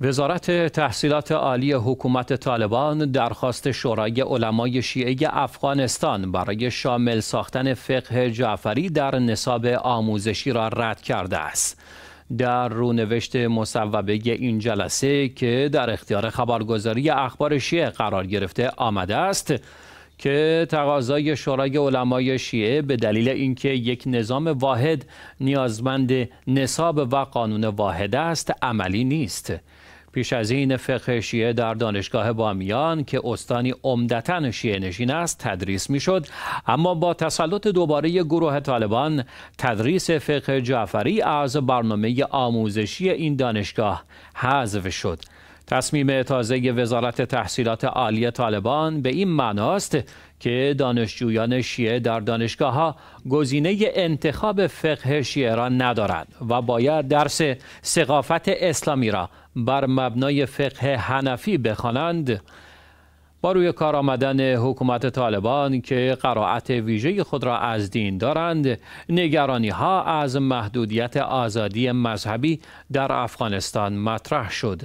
وزارت تحصیلات عالی حکومت طالبان درخواست شورای علمای شیعه افغانستان برای شامل ساختن فقه جعفری در نصاب آموزشی را رد کرده است. در رونوشت مصوبه این جلسه که در اختیار خبرگزاری اخبار شیعه قرار گرفته آمده است، که تقاضای شورای علمای شیعه به دلیل اینکه یک نظام واحد نیازمند نصاب و قانون واحد است عملی نیست پیش از این فقه شیعه در دانشگاه بامیان که استانی عمدتا شیعه نشین است تدریس میشد اما با تسلط دوباره گروه طالبان تدریس فقه جعفری از برنامه آموزشی این دانشگاه حذف شد تصمیم تازه وزارت تحصیلات عالی طالبان به این معناست که دانشجویان شیعه در دانشگاه ها گزینه انتخاب فقه شیعه را ندارند و باید درس ثقافت اسلامی را بر مبنای فقه هنفی بخوانند با روی کار آمدن حکومت طالبان که قرائت ویژه خود را از دین دارند نگرانی ها از محدودیت آزادی مذهبی در افغانستان مطرح شد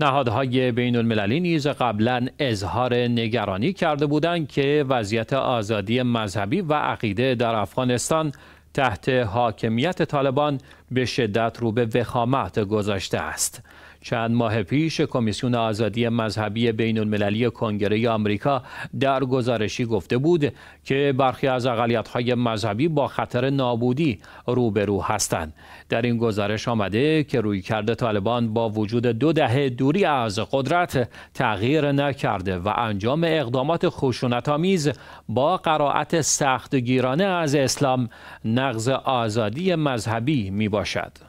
نهادهای بین المللی نیز قبلا اظهار نگرانی کرده بودند که وضعیت آزادی مذهبی و عقیده در افغانستان تحت حاکمیت طالبان به شدت رو به وخامت گذاشته است. چند ماه پیش کمیسیون آزادی مذهبی بین المللی کنگره آمریکا در گزارشی گفته بود که برخی از اقلیت‌های مذهبی با خطر نابودی روبرو هستند. در این گزارش آمده که رویکرد طالبان با وجود دو دهه دوری از قدرت تغییر نکرده و انجام اقدامات خشونت‌آمیز با قرائت سختگیرانه از اسلام نقض آزادی مذهبی می achado.